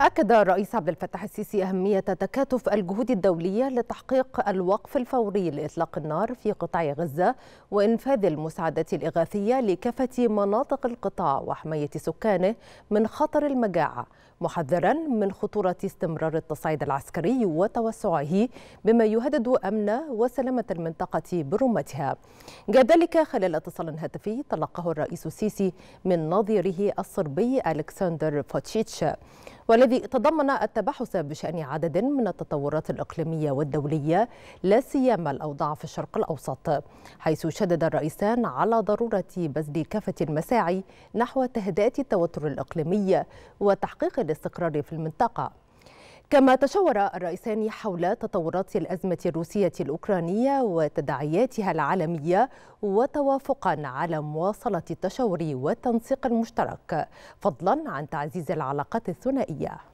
أكد الرئيس عبد الفتاح السيسي أهمية تكاتف الجهود الدولية لتحقيق الوقف الفوري لإطلاق النار في قطاع غزة وإنفاذ المساعدات الإغاثية لكافة مناطق القطاع وحماية سكانه من خطر المجاعة محذرا من خطورة استمرار التصعيد العسكري وتوسعه بما يهدد أمن وسلامة المنطقة برمتها جاء ذلك خلال اتصال هاتفي تلقاه الرئيس السيسي من نظيره الصربي ألكسندر فوتشيتش والذي تضمن التباحث بشأن عدد من التطورات الإقليمية والدولية لا سيما الأوضاع في الشرق الأوسط حيث شدد الرئيسان على ضرورة بذل كافة المساعي نحو تهدئة التوتر الإقليمي وتحقيق الاستقرار في المنطقة كما تشاور الرئيسان حول تطورات الأزمة الروسية الأوكرانية وتداعياتها العالمية وتوافقا على مواصلة التشاور والتنسيق المشترك فضلا عن تعزيز العلاقات الثنائية